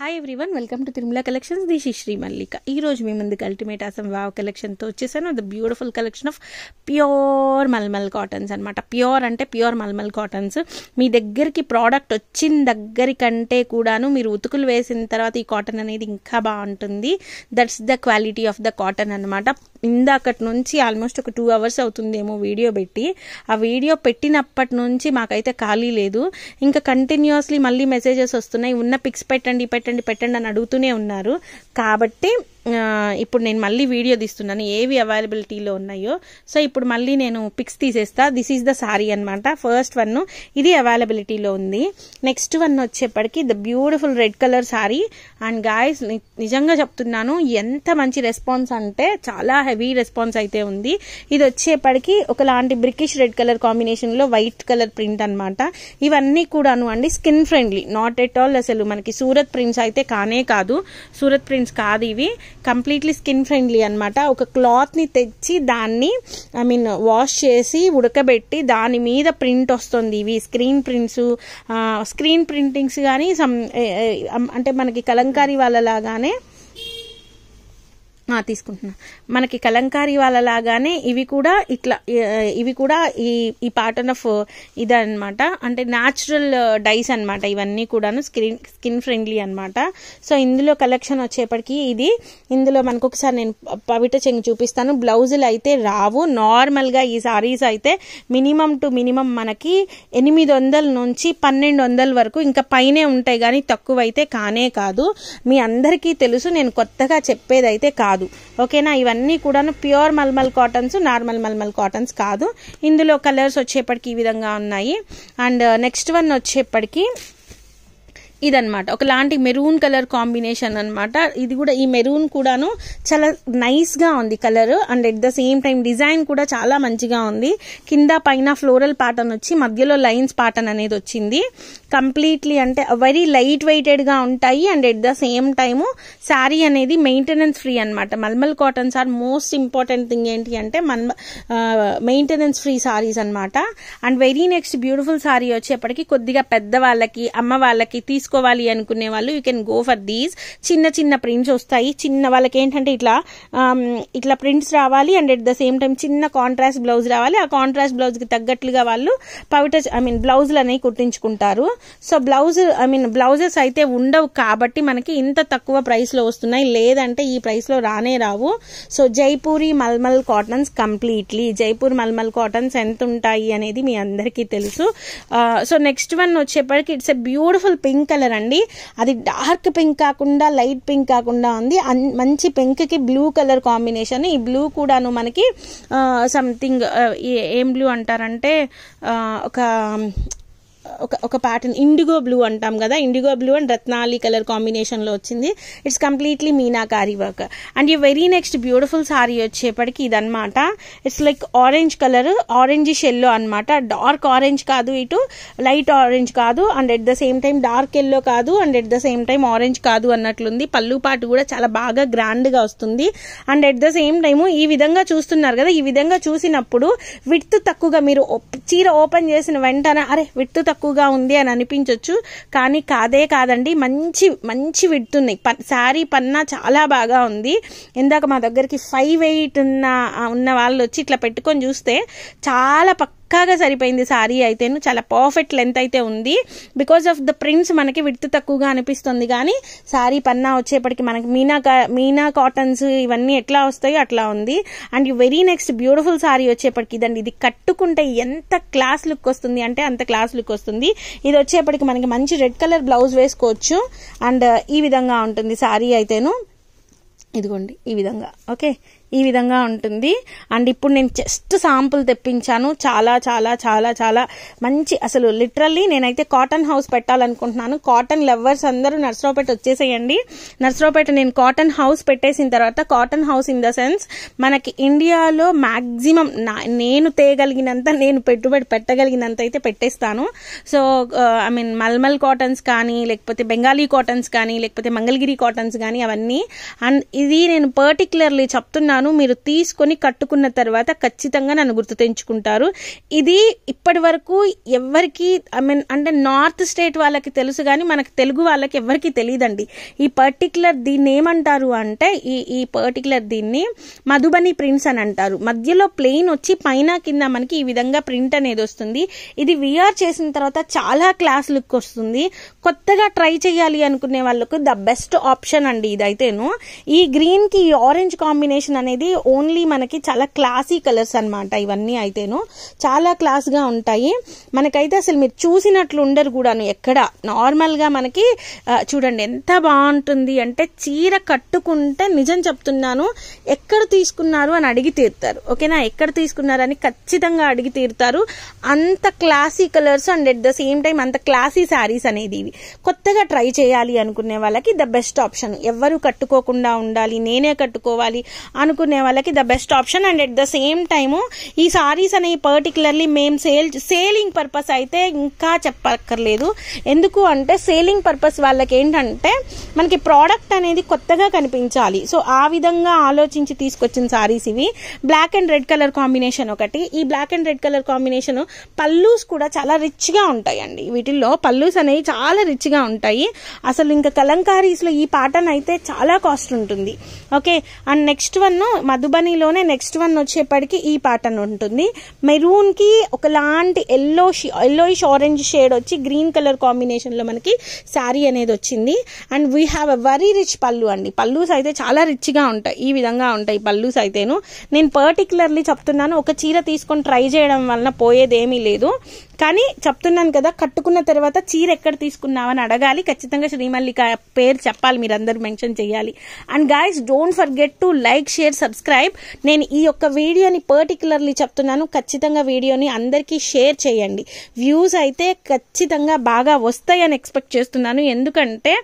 hi everyone welcome to Tirumala collections this ఈ శ్రీ మల్లిక ఈ రోజు మీ ముందుకు అల్టిమేట్ ఆసం వావ్ కలెక్షన్తో వచ్చేసాను the beautiful collection of pure mulmul cottons అనమాట ప్యూర్ అంటే ప్యూర్ మల్మల్ కాటన్స్ మీ దగ్గరికి ప్రోడక్ట్ వచ్చిన దగ్గరికంటే కూడాను మీరు ఉతుకులు వేసిన తర్వాత ఈ కాటన్ అనేది ఇంకా బాగుంటుంది that's the quality of the cotton అనమాట ఇందాకటి నుంచి ఆల్మోస్ట్ ఒక టూ అవర్స్ అవుతుందేమో వీడియో పెట్టి ఆ వీడియో పెట్టినప్పటి నుంచి మాకైతే ఖాళీ లేదు ఇంకా కంటిన్యూస్లీ మళ్ళీ మెసేజెస్ వస్తున్నాయి ఉన్న పిక్స్ పెట్టండి పెట్టండి పెట్టండి పెట్టండి అని అడుగుతూనే ఉన్నారు కాబట్టి ఇప్పుడు నేను మళ్ళీ వీడియో తీస్తున్నాను ఏవి అవైలబిలిటీలో ఉన్నాయో సో ఇప్పుడు మళ్ళీ నేను పిక్స్ తీసేస్తా దిస్ ఈజ్ ద సారీ అనమాట ఫస్ట్ వన్ ఇది అవైలబిలిటీలో ఉంది నెక్స్ట్ వన్ వచ్చేప్పటికి the beautiful red colour sari and guys నిజంగా చెప్తున్నాను ఎంత మంచి రెస్పాన్స్ అంటే చాలా హెవీ రెస్పాన్స్ అయితే ఉంది ఇది వచ్చేప్పటికి ఒకలాంటి బ్రికిష్ రెడ్ కలర్ కాంబినేషన్లో వైట్ కలర్ ప్రింట్ అనమాట ఇవన్నీ కూడాను అండి skin friendly not at all అసలు మనకి సూరత్ ప్రింట్స్ అయితే కానే కాదు సూరత్ ప్రింట్స్ కాదు ఇవి కంప్లీట్లీ స్కిన్ ఫ్రెండ్లీ అనమాట ఒక క్లాత్ని తెచ్చి దాన్ని ఐ మీన్ వాష్ చేసి ఉడకబెట్టి దాని మీద ప్రింట్ వస్తుంది ఇవి స్క్రీన్ ప్రింట్స్ స్క్రీన్ ప్రింటింగ్స్ కానీ సమ్ అంటే మనకి కలంకారీ వాళ్ళలాగానే తీసుకుంటున్నా మనకి వాళ్ళ వాళ్ళలాగానే ఇవి కూడా ఇట్లా ఇవి కూడా ఈ ఈ ప్యాటర్న్ ఆఫ్ ఇదనమాట అంటే న్యాచురల్ డైస్ అనమాట ఇవన్నీ కూడాను స్కిన్ స్కిన్ ఫ్రెండ్లీ అనమాట సో ఇందులో కలెక్షన్ వచ్చేప్పటికీ ఇది ఇందులో మనకు ఒకసారి నేను పవిట చెంగి చూపిస్తాను బ్లౌజులు అయితే రావు నార్మల్గా ఈ సారీస్ అయితే మినిమం టు మినిమం మనకి ఎనిమిది వందల నుంచి పన్నెండు వందల వరకు ఇంకా పైనే ఉంటాయి కానీ తక్కువైతే కానే కాదు మీ అందరికీ తెలుసు నేను కొత్తగా చెప్పేదైతే కాదు కాదు ఓకేనా ఇవన్నీ కూడాను pure mulmul cottons normal mulmul cottons కాదు ఇందులో కలర్స్ వచ్చేప్పటికి ఈ విధంగా ఉన్నాయి అండ్ నెక్స్ట్ uh, వన్ వచ్చేప్పటికీ ఇదనమాట ఒకలాంటి మెరూన్ కలర్ కాంబినేషన్ అనమాట ఇది కూడా ఈ మెరూన్ కూడాను చాలా నైస్గా ఉంది colour and at the same time design కూడా చాలా మంచిగా ఉంది కింద పైన ఫ్లోరల్ ప్యాటర్న్ వచ్చి మధ్యలో లైన్స్ ప్యాటర్న్ అనేది వచ్చింది కంప్లీట్లీ అంటే వెరీ లైట్ వెయిటెడ్గా ఉంటాయి and at the same time sari అనేది మెయింటెనెన్స్ ఫ్రీ అనమాట mulmul cottons are most important thing ఏంటి అంటే మన మెయింటెనెన్స్ ఫ్రీ శారీస్ అనమాట and very next beautiful sari వచ్చేప్పటికి కొద్దిగా పెద్ద వాళ్ళకి అమ్మ వాళ్ళకి తీసుకు తీసుకోవాలి అనుకునే వాళ్ళు you can go for these చిన్న చిన్న ప్రింట్స్ వస్తాయి చిన్న వాళ్ళకి ఏంటంటే ఇట్లా ఇట్లా ప్రింట్స్ రావాలి and at the same time చిన్న కాంట్రాస్ట్ బ్లౌజ్ రావాలి ఆ కాంట్రాస్ట్ బ్లౌజ్కి తగ్గట్లుగా వాళ్ళు పవిటజ్ ఐ మీన్ బ్లౌజులు అనేవి కుట్టించుకుంటారు so blouse I mean blouses అయితే ఉండవు కాబట్టి మనకి ఇంత తక్కువ ప్రైస్లో వస్తున్నాయి లేదంటే ఈ ప్రైస్లో రానే రావు so Jaipuri mulmul cottons completely Jaipur mulmul cottons ఎంత ఉంటాయి అనేది మీ అందరికీ తెలుసు సో నెక్స్ట్ వన్ వచ్చేప్పటికి it's a beautiful pink colour అండి అది డార్క్ పింక్ కాకుండా లైట్ పింక్ కాకుండా ఉంది మంచి పింక్కి బ్లూ కలర్ కాంబినేషన్ ఈ బ్లూ కూడాను మనకి సంథింగ్ ఏం బ్లూ అంటారంటే ఒక ఒక ఒక ప్యాటర్న్ ఇండిగో బ్లూ అంటాం కదా ఇండిగో బ్లూ అండ్ రత్నాలి కలర్ కాంబినేషన్లో వచ్చింది it's completely meenakari work and ఈ వెరీ నెక్స్ట్ బ్యూటిఫుల్ సారీ వచ్చేప్పటికి ఇదనమాట it's like orange colour orange షెల్లో అనమాట డార్క్ ఆరెంజ్ కాదు ఇటు లైట్ ఆరెంజ్ కాదు and at the same time dark yellow కాదు and at the same time orange కాదు అన్నట్లుంది పళ్ళు పాటు కూడా చాలా బాగా గ్రాండ్గా వస్తుంది and at the same time ఈ విధంగా చూస్తున్నారు కదా ఈ విధంగా చూసినప్పుడు విడ్త్ తక్కువగా మీరు చీర ఓపెన్ చేసిన వెంటనే అరే విడ్త్ తక్కువ తక్కువగా ఉంది అని అనిపించవచ్చు కానీ కాదే కాదండి మంచి మంచి విడుతున్నాయి ప శారీ పన్నా చాలా బాగా ఉంది ఇందాక మా దగ్గరికి ఫైవ్ ఎయిట్ ఉన్న ఉన్న వాళ్ళు వచ్చి ఇట్లా పెట్టుకొని చూస్తే చాలా పక్క చక్కగా సరిపోయింది సారీ అయితేను చాలా పర్ఫెక్ట్ లెంత్ అయితే ఉంది బికాస్ ఆఫ్ ద ప్రింట్స్ మనకి విడ్త్ తక్కువగా అనిపిస్తుంది కానీ శారీ పన్నా వచ్చేప్పటికి మనకి మీనా మీనా కాటన్స్ ఇవన్నీ ఎట్లా వస్తాయో అట్లా ఉంది and very next beautiful sari వచ్చేప్పటికి ఇదండి ఇది కట్టుకుంటే ఎంత క్లాస్ లుక్ వస్తుంది అంటే అంత క్లాస్ లుక్ వస్తుంది ఇది వచ్చేప్పటికి మనకి మంచి రెడ్ కలర్ బ్లౌజ్ వేసుకోవచ్చు అండ్ ఈ విధంగా ఉంటుంది సారీ అయితేను ఇదిగోండి ఈ విధంగా ఓకే ఈ విధంగా ఉంటుంది అండ్ ఇప్పుడు నేను జస్ట్ శాంపుల్ తెప్పించాను చాలా చాలా చాలా చాలా మంచి అసలు లిటరల్లీ నేనైతే కాటన్ హౌస్ పెట్టాలనుకుంటున్నాను కాటన్ లెవర్స్ అందరూ నర్సరావుపేట వచ్చేసేయండి నర్సరావుపేట నేను కాటన్ హౌస్ పెట్టేసిన తర్వాత cotton house in the sense మనకి ఇండియాలో మ్యాక్సిమం నేను తేయగలిగినంత నేను పెట్టుబడి పెట్టగలిగినంత అయితే పెట్టేస్తాను so I mean mulmul cottons కానీ లేకపోతే బెంగాలీ కాటన్స్ కానీ లేకపోతే మంగళగిరి కాటన్స్ కానీ అవన్నీ అండ్ ఇది నేను పర్టికులర్లీ చెప్తున్నాను మీరు తీసుకొని కట్టుకున్న తర్వాత ఖచ్చితంగా నన్ను గుర్తు తెంచుకుంటారు ఇది ఇప్పటి వరకు ఎవరికి ఐ మీన్ అంటే నార్త్ స్టేట్ వాళ్ళకి తెలుసు కానీ మనకు తెలుగు వాళ్ళకి ఎవరికి తెలియదండి ఈ పర్టికులర్ దీన్ని ఏమంటారు అంటే ఈ ఈ పర్టికులర్ దీన్ని మధుబని ప్రింట్స్ అని అంటారు మధ్యలో ప్లెయిన్ వచ్చి పైన కింద మనకి ఈ విధంగా ప్రింట్ అనేది వస్తుంది ఇది విఆర్ చేసిన తర్వాత చాలా క్లాస్ లుక్ వస్తుంది కొత్తగా ట్రై చేయాలి అనుకునే వాళ్ళకు ద బెస్ట్ ఆప్షన్ అండి ఇదైతేను ఈ గ్రీన్ కి ఆరెంజ్ కాంబినేషన్ అనేది ఓన్లీ మనకి చాలా క్లాసీ కలర్స్ అనమాట ఇవన్నీ అయితేను చాలా క్లాస్ గా ఉంటాయి మనకైతే అసలు మీరు చూసినట్లు ఉండరు కూడాను ఎక్కడ నార్మల్ గా మనకి చూడండి ఎంత బాగుంటుంది అంటే చీర కట్టుకుంటే నిజం చెప్తున్నాను ఎక్కడ తీసుకున్నారు అని అడిగి తీరుతారు ఓకేనా ఎక్కడ తీసుకున్నారు అని ఖచ్చితంగా అడిగి తీరుతారు అంత classy colours and at the same time అంత క్లాసీ శారీస్ అనేది ఇవి కొత్తగా ట్రై చేయాలి అనుకునే వాళ్ళకి ద బెస్ట్ ఆప్షన్ ఎవరు కట్టుకోకుండా ఉండాలి ఉండాలి నేనే కట్టుకోవాలి అనుకునే వాళ్ళకి the best option and at the same time ఈ సారీస్ అనేవి పర్టికులర్లీ మేము సేల్ సేలింగ్ పర్పస్ అయితే ఇంకా చెప్పక్కర్లేదు ఎందుకు అంటే సేలింగ్ పర్పస్ వాళ్ళకి ఏంటంటే మనకి ప్రోడక్ట్ అనేది కొత్తగా కనిపించాలి సో ఆ విధంగా ఆలోచించి తీసుకొచ్చిన సారీస్ ఇవి black and red colour combination ఒకటి ఈ black and red colour combination pallus కూడా చాలా రిచ్గా ఉంటాయండి వీటిల్లో పల్లూస్ అనేవి చాలా రిచ్గా ఉంటాయి అసలు ఇంకా కలంకారీస్లో ఈ పాటన్ అయితే చాలా కాస్ట్ ఉంటుంది ఉంటుంది ఓకే అండ్ నెక్స్ట్ వన్ మధుబనిలోనే నెక్స్ట్ వన్ వచ్చేప్పటికి ఈ ప్యాటర్న్ ఉంటుంది మెరూన్కి ఒకలాంటి ఎల్లో ఎల్లో ఆరెంజ్ షేడ్ వచ్చి గ్రీన్ కలర్ కాంబినేషన్లో మనకి శారీ అనేది వచ్చింది and we have a very rich pallu అండి పళ్ళూస్ అయితే చాలా రిచ్గా ఉంటాయి ఈ విధంగా ఉంటాయి పళ్ళూస్ అయితేను నేను పర్టికులర్లీ చెప్తున్నాను ఒక చీర తీసుకొని ట్రై చేయడం వలన పోయేదేమీ లేదు కానీ చెప్తున్నాను కదా కట్టుకున్న తర్వాత చీర ఎక్కడ తీసుకున్నావని అడగాలి ఖచ్చితంగా శ్రీమల్లిక పేరు చెప్పాలి అందరు మెన్షన్ చేయాలి and guys don't forget to like share subscribe నేను ఈ యొక్క వీడియోని పర్టికులర్లీ చెప్తున్నాను ఖచ్చితంగా వీడియోని అందరికీ షేర్ చేయండి వ్యూస్ అయితే ఖచ్చితంగా బాగా వస్తాయని ఎక్స్పెక్ట్ చేస్తున్నాను ఎందుకంటే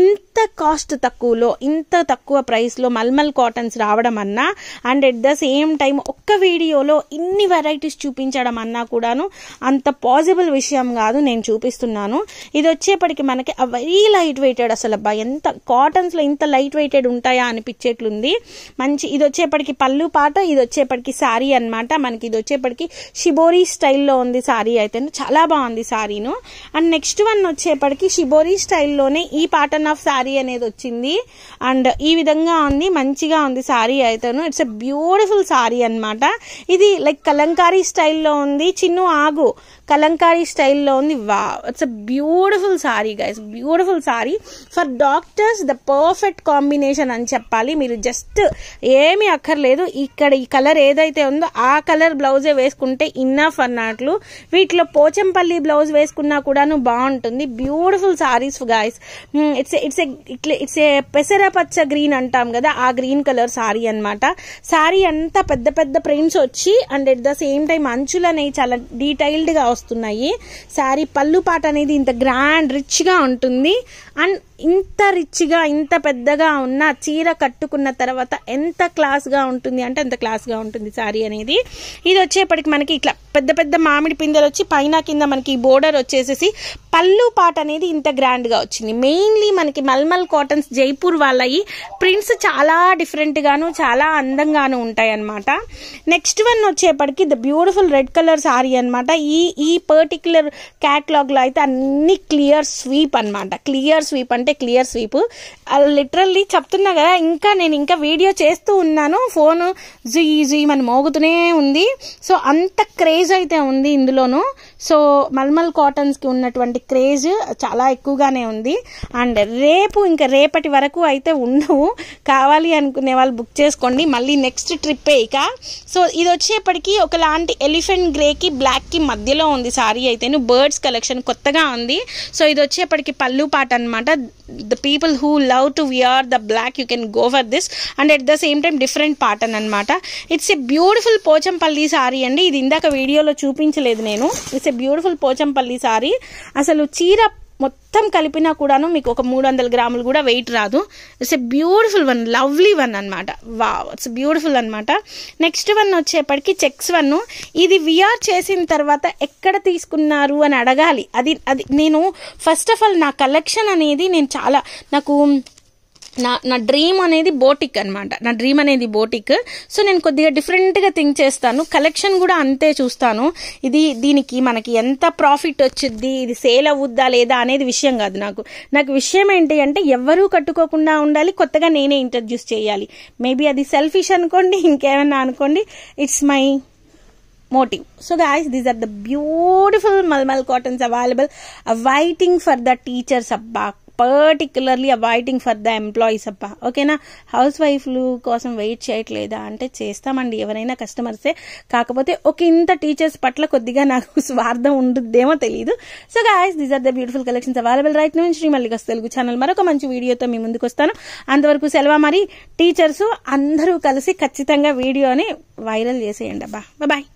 ఇంత కాస్ట్ తక్కువలో ఇంత తక్కువ ప్రైస్లో మల్మల్ కాటన్స్ రావడం అన్నా and at the same time ఒక్క వీడియోలో ఇన్ని వెరైటీస్ చూపించడం అన్నా కూడాను అంత పాసిబుల్ విషయం కాదు నేను చూపిస్తున్నాను ఇది వచ్చేప్పటికి మనకి వెరీ లైట్ వెయిటెడ్ అసలు అబ్బా ఎంత కాటన్స్లో ఇంత లైట్ వెయిటెడ్ ఉంటాయా అనిపించేట్లుంది మంచి ఇది వచ్చేప్పటికి పళ్ళు పాట ఇది వచ్చేప్పటికి శారీ అనమాట మనకి ఇది వచ్చేప్పటికి షిబోరీ స్టైల్లో ఉంది శారీ అయితే చాలా బాగుంది శారీను అండ్ నెక్స్ట్ వన్ వచ్చేప్పటికి షిబోరీ స్టైల్లోనే ఈ ప్యాటర్న్ ఆఫ్ శారీ అనేది వచ్చింది అండ్ ఈ విధంగా ఉంది మంచిగా ఉంది శారీ అయితేను ఇట్స్ ఎ బ్యూటిఫుల్ శారీ అనమాట ఇది లైక్ కలంకారీ స్టైల్లో ఉంది చిన్ను ఆగు కలంకారీ స్టైల్లో ఉంది wow it's a beautiful sari guys beautiful sari for doctors the perfect combination అని చెప్పాలి మీరు జస్ట్ ఏమీ అక్కర్లేదు ఇక్కడ ఈ కలర్ ఏదైతే ఉందో ఆ కలర్ బ్లౌజే వేసుకుంటే ఇన్నఫ్ అన్నట్లు వీటిలో పోచంపల్లి బ్లౌజ్ వేసుకున్నా కూడాను బాగుంటుంది beautiful saris guys it's it's ఇట్లా ఇట్స్ పెసర పచ్చ గ్రీన్ అంటాం కదా ఆ గ్రీన్ కలర్ సారీ అనమాట సారీ అంతా పెద్ద పెద్ద ప్రింట్స్ వచ్చి and at the same time అంచులు అనేవి చాలా డీటెయిల్డ్గా వస్తుంది వస్తున్నాయి శారీ పళ్ళు పాట అనేది ఇంత గ్రాండ్ రిచ్గా ఉంటుంది అండ్ ఇంత రిచ్గా ఇంత పెద్దగా ఉన్న చీర కట్టుకున్న తర్వాత ఎంత క్లాస్గా ఉంటుంది అంటే అంత క్లాస్గా ఉంటుంది శారీ అనేది ఇది వచ్చేప్పటికి మనకి ఇట్లా పెద్ద పెద్ద మామిడి పిందెలు వచ్చి పైన కింద మనకి బోర్డర్ వచ్చేసేసి పళ్ళు పాట అనేది ఇంత గ్రాండ్గా వచ్చింది మెయిన్లీ మనకి మల్మల్ కాటన్స్ జైపూర్ ఈ ప్రింట్స్ చాలా డిఫరెంట్గాను చాలా అందంగాను ఉంటాయి అనమాట నెక్స్ట్ వన్ వచ్చేప్పటికి the beautiful red colour sari అనమాట ఈ ఈ పర్టిక్యులర్ క్యాట్లాగ్లో అయితే అన్ని క్లియర్ స్వీప్ అనమాట క్లియర్ స్వీప్ అంటే క్లియర్ స్వీప్ లిటరల్లీ చెప్తున్నా కదా ఇంకా నేను ఇంకా వీడియో చేస్తూ ఉన్నాను ఫోన్ జీ జీ మన మోగుతూనే ఉంది సో అంత క్రే సైజ్ అయితే ఉంది ఇందులోనూ సో మల్మల్ కాటన్స్కి ఉన్నటువంటి క్రేజ్ చాలా ఎక్కువగానే ఉంది అండ్ రేపు ఇంకా రేపటి వరకు అయితే ఉండవు కావాలి అనుకునే వాళ్ళు బుక్ చేసుకోండి మళ్ళీ నెక్స్ట్ ట్రిప్పే ఇక సో ఇది వచ్చేప్పటికి ఒకలాంటి ఎలిఫెంట్ గ్రేకి బ్లాక్కి మధ్యలో ఉంది సారీ అయితే బర్డ్స్ కలెక్షన్ కొత్తగా ఉంది సో ఇది వచ్చేప్పటికి పళ్ళు పాట అనమాట the people who love to wear the black you can go for this and at the same time different pattern అనమాట it's a beautiful Pochampally sari అండి ఇది ఇందాక వీడియోలో చూపించలేదు నేను it's it's beautiful Pochampally sari అసలు చీర మొత్తం కలిపినా కూడాను మీకు ఒక మూడు వందల గ్రాములు కూడా వెయిట్ రాదు it's a beautiful one lovely one అనమాట వా ఇట్స్ బ్యూటిఫుల్ అనమాట నెక్స్ట్ వన్ వచ్చేప్పటికి చెక్స్ వన్ ఇది విఆర్ చేసిన తర్వాత ఎక్కడ తీసుకున్నారు అని అడగాలి అది అది నేను ఫస్ట్ ఆఫ్ ఆల్ నా కలెక్షన్ అనేది నేను చాలా నాకు నా నా డ్రీమ్ అనేది బోటిక్ అనమాట నా డ్రీమ్ అనేది బోటిక్ సో నేను కొద్దిగా డిఫరెంట్గా థింక్ చేస్తాను కలెక్షన్ కూడా అంతే చూస్తాను ఇది దీనికి మనకి ఎంత ప్రాఫిట్ వచ్చింది ఇది సేల్ అవుద్దా లేదా అనేది విషయం కాదు నాకు నాకు విషయం ఏంటి అంటే ఎవ్వరూ కట్టుకోకుండా ఉండాలి కొత్తగా నేనే ఇంట్రడ్యూస్ చేయాలి మేబీ అది సెల్ఫిష్ అనుకోండి ఇంకేమన్నా అనుకోండి it's my motive so guys these are the beautiful mulmul cottons available waiting for the teachers అబ్బా particularly waiting for the employees అబ్బా ఓకేనా హౌస్ వైఫ్లు కోసం వెయిట్ చేయట్లేదా అంటే చేస్తామండి ఎవరైనా కస్టమర్సే కాకపోతే ఒక ఇంత టీచర్స్ పట్ల కొద్దిగా నాకు స్వార్థం ఉండుద్దేమో తెలియదు so guys these are the beautiful collections available right నుంచి శ్రీ మల్లికస్ తెలుగు ఛానల్ మరొక మంచి వీడియోతో మీ ముందుకు వస్తాను అంతవరకు సెలవు మరి టీచర్స్ అందరూ కలిసి ఖచ్చితంగా వీడియోని వైరల్ చేసేయండి అబ్బా బాయ్